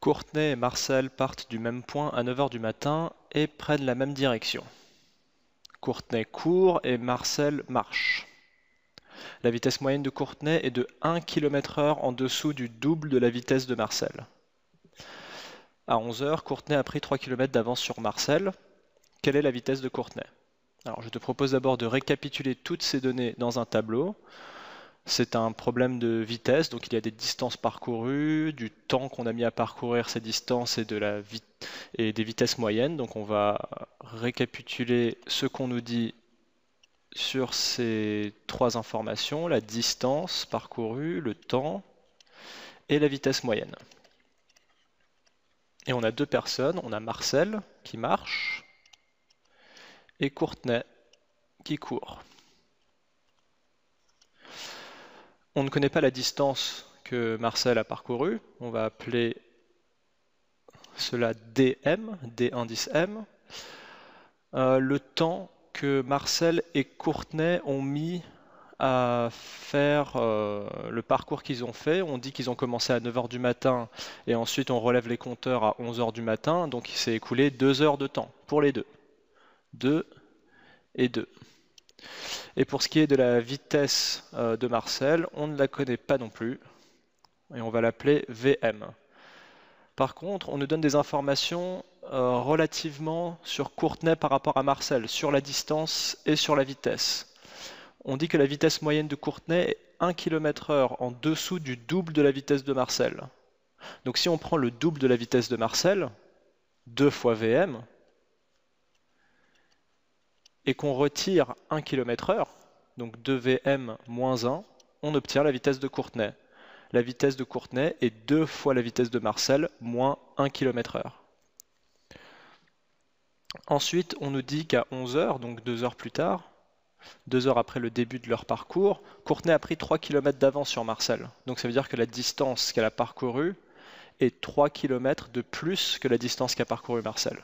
Courtenay et Marcel partent du même point à 9h du matin et prennent la même direction. Courtenay court et Marcel marche. La vitesse moyenne de Courtenay est de 1 km/h en dessous du double de la vitesse de Marcel. À 11h, Courtenay a pris 3 km d'avance sur Marcel. Quelle est la vitesse de Courtenay Alors, je te propose d'abord de récapituler toutes ces données dans un tableau. C'est un problème de vitesse, donc il y a des distances parcourues, du temps qu'on a mis à parcourir ces distances et, des vitesses moyennes. Donc on va récapituler ce qu'on nous dit sur ces trois informations, la distance parcourue, le temps et la vitesse moyenne. Et on a deux personnes, on a Marcel qui marche et Courtenay qui court. On ne connaît pas la distance que Marcel a parcourue. On va appeler cela DM, D indice M. Euh, le temps que Marcel et Courtenay ont mis à faire euh, le parcours qu'ils ont fait. On dit qu'ils ont commencé à 9h du matin et ensuite on relève les compteurs à 11h du matin. Donc il s'est écoulé 2 heures de temps pour les deux. 2 et 2. Et pour ce qui est de la vitesse euh, de Marcel, on ne la connaît pas non plus, et on va l'appeler VM. Par contre, on nous donne des informations euh, relativement sur Courtenay par rapport à Marcel, sur la distance et sur la vitesse. On dit que la vitesse moyenne de Courtenay est 1 km/h en dessous du double de la vitesse de Marcel. Donc si on prend le double de la vitesse de Marcel, 2 fois VM, et qu'on retire 1 km heure, donc 2vm-1, on obtient la vitesse de Courtenay. La vitesse de Courtenay est 2 fois la vitesse de Marcel, moins 1 km heure. Ensuite, on nous dit qu'à 11 h donc 2 heures plus tard, 2 heures après le début de leur parcours, Courtenay a pris 3 km d'avance sur Marcel. Donc ça veut dire que la distance qu'elle a parcourue est 3 km de plus que la distance qu'a parcourue Marcel.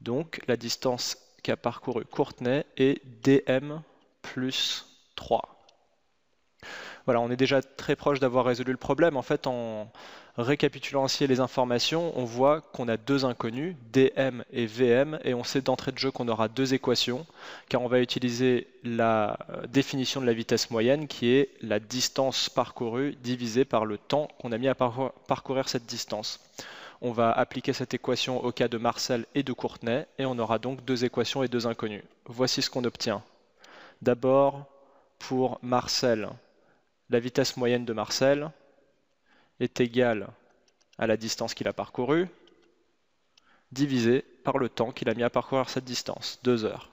Donc la distance qui a parcouru Courtenay et DM plus 3. Voilà, on est déjà très proche d'avoir résolu le problème. En fait, en récapitulant ainsi les informations, on voit qu'on a deux inconnus, DM et VM, et on sait d'entrée de jeu qu'on aura deux équations, car on va utiliser la euh, définition de la vitesse moyenne, qui est la distance parcourue divisée par le temps qu'on a mis à parcourir cette distance. On va appliquer cette équation au cas de Marcel et de Courtenay, et on aura donc deux équations et deux inconnues. Voici ce qu'on obtient. D'abord, pour Marcel, la vitesse moyenne de Marcel est égale à la distance qu'il a parcourue, divisée par le temps qu'il a mis à parcourir cette distance, 2 heures.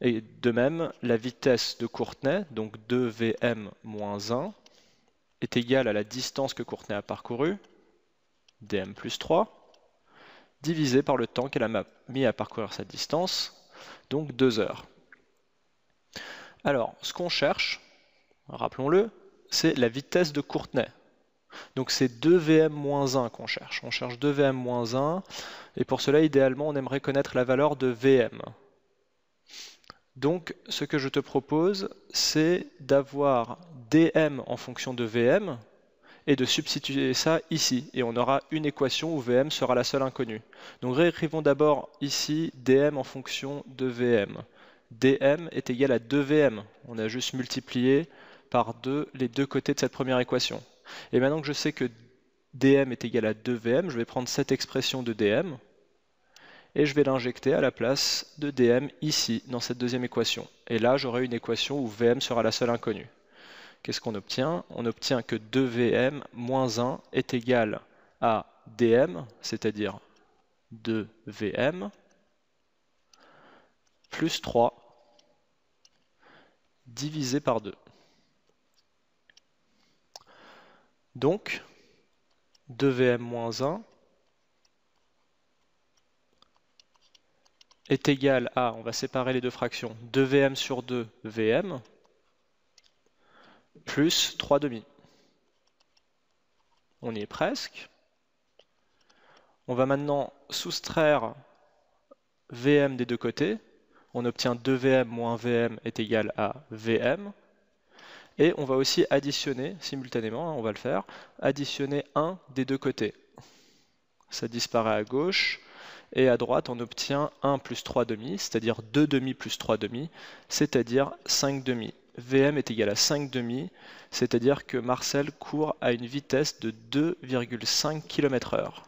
Et de même, la vitesse de Courtenay, donc 2vm-1, est égale à la distance que Courtenay a parcourue, dm plus 3, divisé par le temps qu'elle a mis à parcourir cette distance, donc 2 heures. Alors, ce qu'on cherche, rappelons-le, c'est la vitesse de Courtenay. Donc c'est 2vm-1 qu'on cherche. On cherche 2vm-1, et pour cela, idéalement, on aimerait connaître la valeur de vm. Donc ce que je te propose, c'est d'avoir dm en fonction de vm, et de substituer ça ici. Et on aura une équation où VM sera la seule inconnue. Donc réécrivons d'abord ici dm en fonction de VM. dm est égal à 2VM. On a juste multiplié par 2 les deux côtés de cette première équation. Et maintenant que je sais que dm est égal à 2VM, je vais prendre cette expression de dm et je vais l'injecter à la place de dm ici, dans cette deuxième équation. Et là, j'aurai une équation où VM sera la seule inconnue qu'est-ce qu'on obtient On obtient que 2VM moins 1 est égal à dm, c'est-à-dire 2VM plus 3 divisé par 2. Donc, 2VM moins 1 est égal à, on va séparer les deux fractions, 2VM sur 2 VM plus 3 demi. On y est presque. On va maintenant soustraire VM des deux côtés. On obtient 2VM moins VM est égal à VM. Et on va aussi additionner, simultanément, hein, on va le faire, additionner 1 des deux côtés. Ça disparaît à gauche. Et à droite, on obtient 1 plus 3 demi, c'est-à-dire 2 demi plus 3 demi, c'est-à-dire 5 demi. Vm est égal à 5 demi, c'est-à-dire que Marcel court à une vitesse de 2,5 km heure.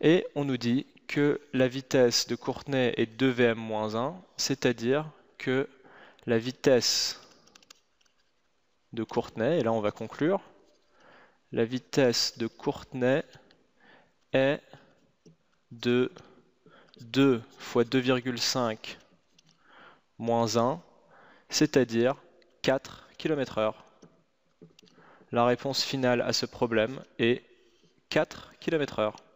Et on nous dit que la vitesse de Courtenay est 2Vm-1, c'est-à-dire que la vitesse de Courtenay, et là on va conclure, la vitesse de Courtenay est de 2 fois 2,5 moins 1, c'est-à-dire 4 km h La réponse finale à ce problème est 4 km h